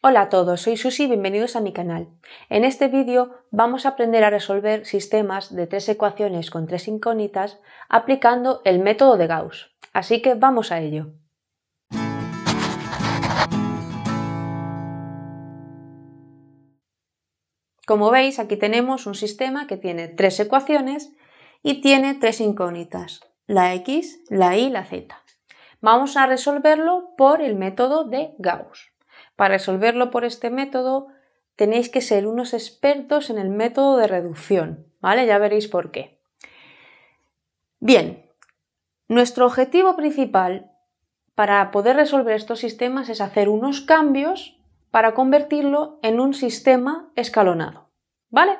Hola a todos, soy Susi y bienvenidos a mi canal. En este vídeo vamos a aprender a resolver sistemas de tres ecuaciones con tres incógnitas aplicando el método de Gauss. Así que vamos a ello. Como veis, aquí tenemos un sistema que tiene tres ecuaciones y tiene tres incógnitas, la x, la y y la z. Vamos a resolverlo por el método de Gauss. Para resolverlo por este método tenéis que ser unos expertos en el método de reducción, ¿vale? Ya veréis por qué. Bien, nuestro objetivo principal para poder resolver estos sistemas es hacer unos cambios para convertirlo en un sistema escalonado, ¿vale?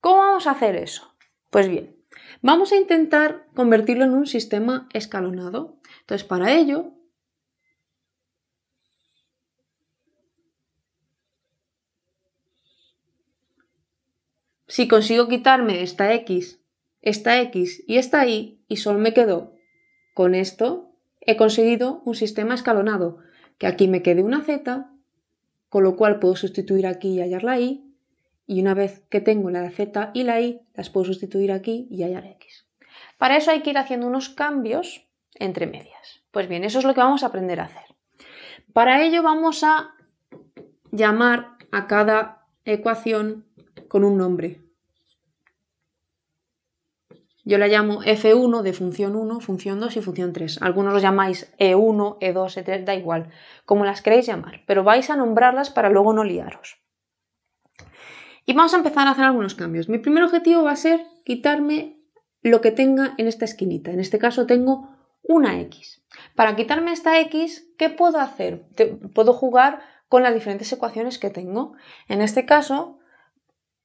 ¿Cómo vamos a hacer eso? Pues bien, vamos a intentar convertirlo en un sistema escalonado. Entonces, para ello, Si consigo quitarme esta X, esta X y esta Y y solo me quedo con esto, he conseguido un sistema escalonado, que aquí me quede una Z, con lo cual puedo sustituir aquí y hallar la Y, y una vez que tengo la Z y la Y, las puedo sustituir aquí y hallar X. Para eso hay que ir haciendo unos cambios entre medias. Pues bien, eso es lo que vamos a aprender a hacer. Para ello vamos a llamar a cada ecuación con un nombre. Yo la llamo F1 de función 1, función 2 y función 3. Algunos los llamáis E1, E2, E3, da igual, como las queréis llamar, pero vais a nombrarlas para luego no liaros. Y vamos a empezar a hacer algunos cambios. Mi primer objetivo va a ser quitarme lo que tenga en esta esquinita. En este caso tengo una X. Para quitarme esta X, ¿qué puedo hacer? puedo jugar con las diferentes ecuaciones que tengo. En este caso,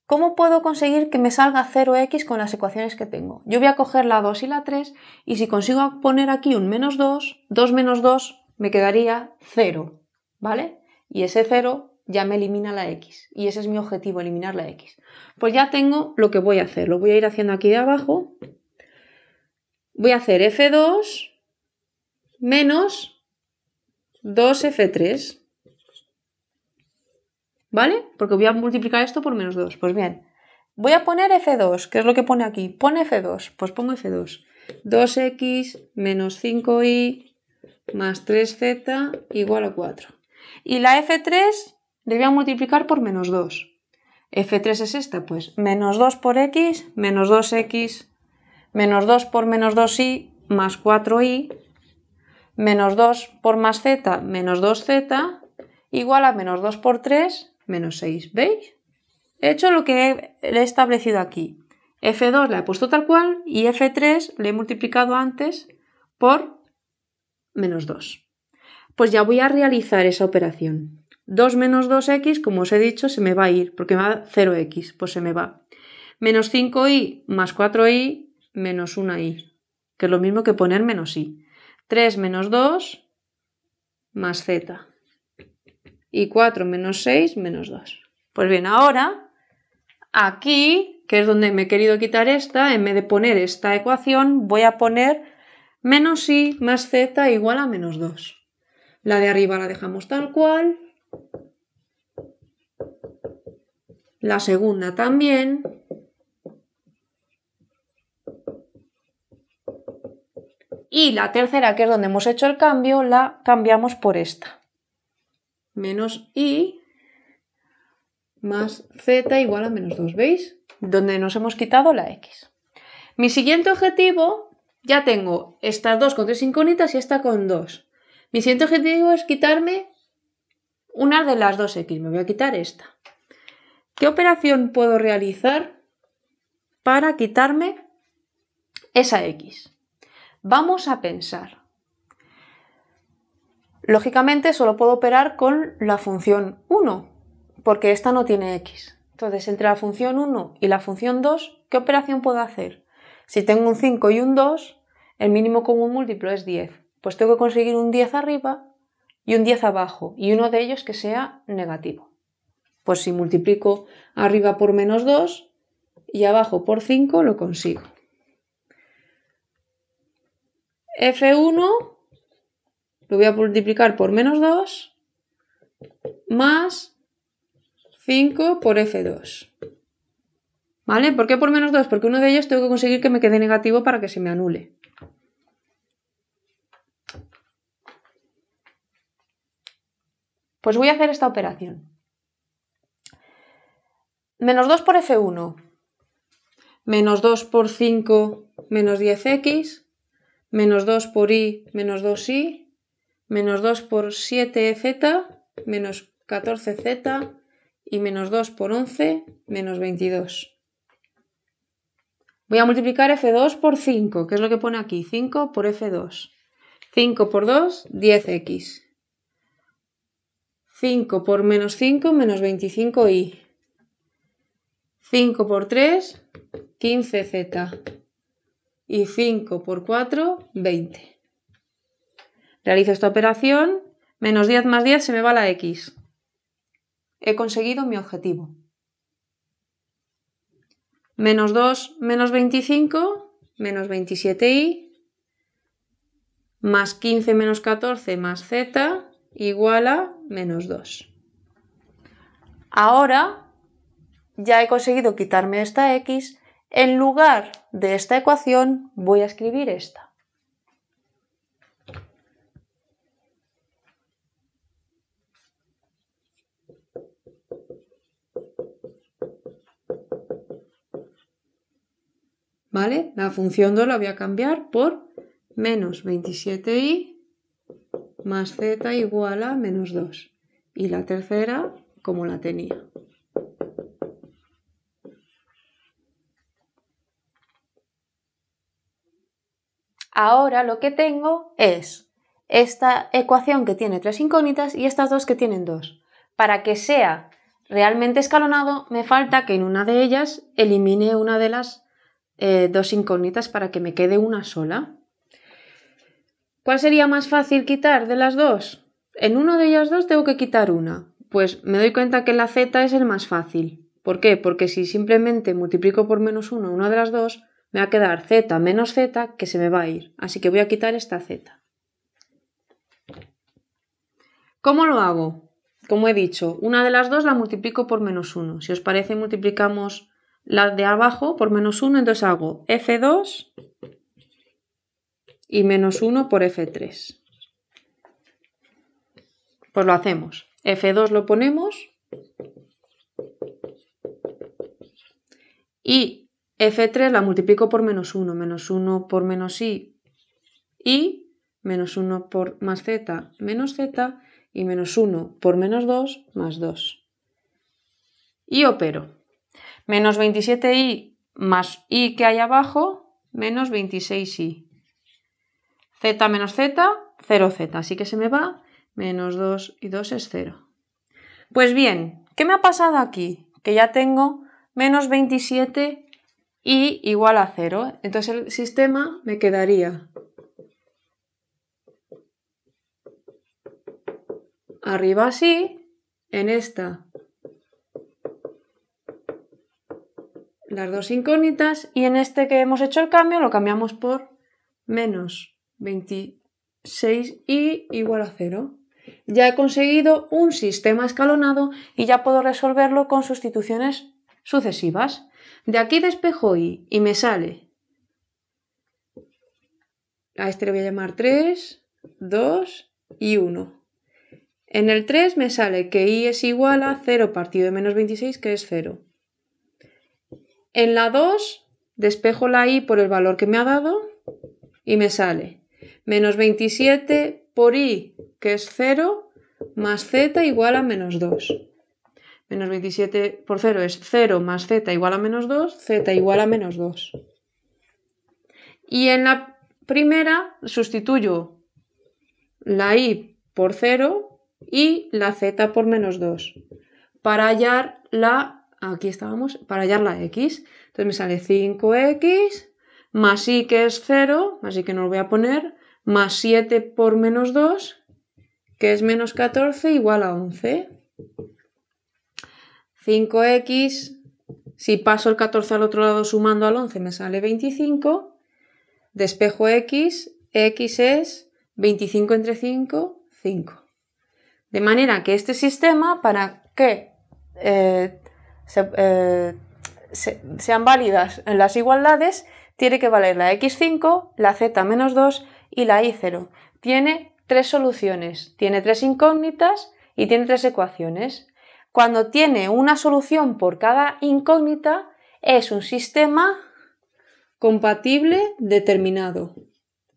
¿Cómo puedo conseguir que me salga 0x con las ecuaciones que tengo? Yo voy a coger la 2 y la 3 y si consigo poner aquí un menos 2, 2 menos 2 me quedaría 0, ¿vale? Y ese 0 ya me elimina la x y ese es mi objetivo, eliminar la x. Pues ya tengo lo que voy a hacer, lo voy a ir haciendo aquí de abajo. Voy a hacer f2 menos 2f3. ¿Vale? Porque voy a multiplicar esto por menos 2. Pues bien, voy a poner F2, que es lo que pone aquí. Pone F2, pues pongo F2. 2x menos 5y más 3z igual a 4. Y la F3 le voy a multiplicar por menos 2. F3 es esta, pues menos 2 por x, menos 2x, menos 2 por menos 2y más 4y, menos 2 por más z, menos 2z, igual a menos 2 por 3, menos 6. ¿Veis? He hecho lo que he establecido aquí. F2 la he puesto tal cual y F3 le he multiplicado antes por menos 2. Pues ya voy a realizar esa operación. 2 menos 2x, como os he dicho, se me va a ir, porque me va 0x, pues se me va. Menos 5y más 4i menos 1i, que es lo mismo que poner menos y. 3 menos 2 más z y 4 menos 6 menos 2. Pues bien, ahora aquí, que es donde me he querido quitar esta, en vez de poner esta ecuación, voy a poner menos y más z igual a menos 2. La de arriba la dejamos tal cual. La segunda también. Y la tercera, que es donde hemos hecho el cambio, la cambiamos por esta menos y más z igual a menos 2, ¿veis? Donde nos hemos quitado la x. Mi siguiente objetivo, ya tengo estas dos con tres incógnitas y esta con 2. Mi siguiente objetivo es quitarme una de las dos x, me voy a quitar esta. ¿Qué operación puedo realizar para quitarme esa x? Vamos a pensar. Lógicamente solo puedo operar con la función 1, porque esta no tiene x. Entonces, entre la función 1 y la función 2, ¿qué operación puedo hacer? Si tengo un 5 y un 2, el mínimo común múltiplo es 10. Pues tengo que conseguir un 10 arriba y un 10 abajo, y uno de ellos que sea negativo. Pues si multiplico arriba por menos 2 y abajo por 5, lo consigo. F1 lo voy a multiplicar por menos 2 más 5 por f2. ¿Vale? ¿Por qué por menos 2? Porque uno de ellos tengo que conseguir que me quede negativo para que se me anule. Pues voy a hacer esta operación. Menos 2 por f1, menos 2 por 5, menos 10x, menos 2 por y, menos 2y, menos 2 por 7z, menos 14z y menos 2 por 11, menos 22. Voy a multiplicar f2 por 5, que es lo que pone aquí, 5 por f2. 5 por 2, 10x. 5 por menos 5, menos 25y. 5 por 3, 15z. Y 5 por 4, 20. Realizo esta operación, menos 10 más 10 se me va la X. He conseguido mi objetivo. Menos 2 menos 25, menos 27y, más 15 menos 14 más z igual a menos 2. Ahora ya he conseguido quitarme esta x. En lugar de esta ecuación voy a escribir esta. La función 2 la voy a cambiar por menos 27i más z igual a menos 2. Y la tercera, como la tenía. Ahora lo que tengo es esta ecuación que tiene tres incógnitas y estas dos que tienen dos. Para que sea realmente escalonado, me falta que en una de ellas elimine una de las eh, dos incógnitas para que me quede una sola. ¿Cuál sería más fácil quitar de las dos? En uno de ellas dos tengo que quitar una. Pues me doy cuenta que la z es el más fácil. ¿Por qué? Porque si simplemente multiplico por menos uno una de las dos, me va a quedar z menos z que se me va a ir. Así que voy a quitar esta z. ¿Cómo lo hago? Como he dicho, una de las dos la multiplico por menos uno. Si os parece, multiplicamos la de abajo por menos 1, entonces hago F2 y menos 1 por F3. Pues lo hacemos. F2 lo ponemos y F3 la multiplico por menos 1, menos 1 por menos i. y menos 1 por más Z menos Z y menos 1 por menos 2 más 2. Y opero. Menos 27i más i que hay abajo, menos 26i. z menos z, 0z. Así que se me va menos 2 y 2 es 0. Pues bien, ¿qué me ha pasado aquí? Que ya tengo menos 27 i igual a 0. Entonces el sistema me quedaría arriba así, en esta las dos incógnitas y en este que hemos hecho el cambio lo cambiamos por menos 26i igual a 0. Ya he conseguido un sistema escalonado y ya puedo resolverlo con sustituciones sucesivas. De aquí despejo i y me sale. A este le voy a llamar 3, 2 y 1. En el 3 me sale que i es igual a 0 partido de menos 26, que es 0. En la 2 despejo la i por el valor que me ha dado y me sale menos 27 por i, que es 0, más z igual a menos 2. Menos 27 por 0 es 0 más z igual a menos 2, z igual a menos 2. Y en la primera sustituyo la i por 0 y la z por menos 2 para hallar la aquí estábamos, para hallar la x. Entonces me sale 5x más y que es 0, así que no lo voy a poner, más 7 por menos 2, que es menos 14 igual a 11. 5x, si paso el 14 al otro lado sumando al 11 me sale 25, despejo x, x es 25 entre 5, 5. De manera que este sistema, ¿para qué? Eh, eh, sean válidas en las igualdades, tiene que valer la x5, la z menos 2 y la y0. Tiene tres soluciones, tiene tres incógnitas y tiene tres ecuaciones. Cuando tiene una solución por cada incógnita, es un sistema compatible determinado.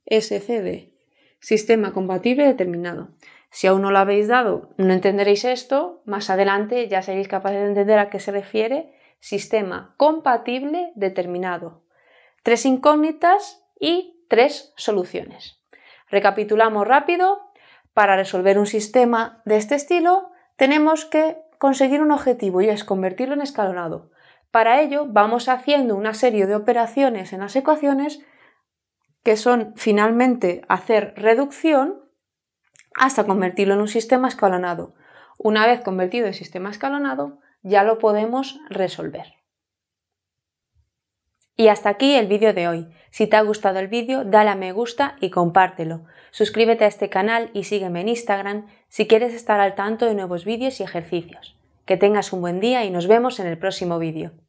SCD, sistema compatible determinado. Si aún no lo habéis dado, no entenderéis esto. Más adelante ya seréis capaces de entender a qué se refiere sistema compatible determinado. Tres incógnitas y tres soluciones. Recapitulamos rápido. Para resolver un sistema de este estilo, tenemos que conseguir un objetivo y es convertirlo en escalonado. Para ello, vamos haciendo una serie de operaciones en las ecuaciones que son finalmente hacer reducción hasta convertirlo en un sistema escalonado. Una vez convertido en sistema escalonado, ya lo podemos resolver. Y hasta aquí el vídeo de hoy. Si te ha gustado el vídeo, dale a me gusta y compártelo. Suscríbete a este canal y sígueme en Instagram si quieres estar al tanto de nuevos vídeos y ejercicios. Que tengas un buen día y nos vemos en el próximo vídeo.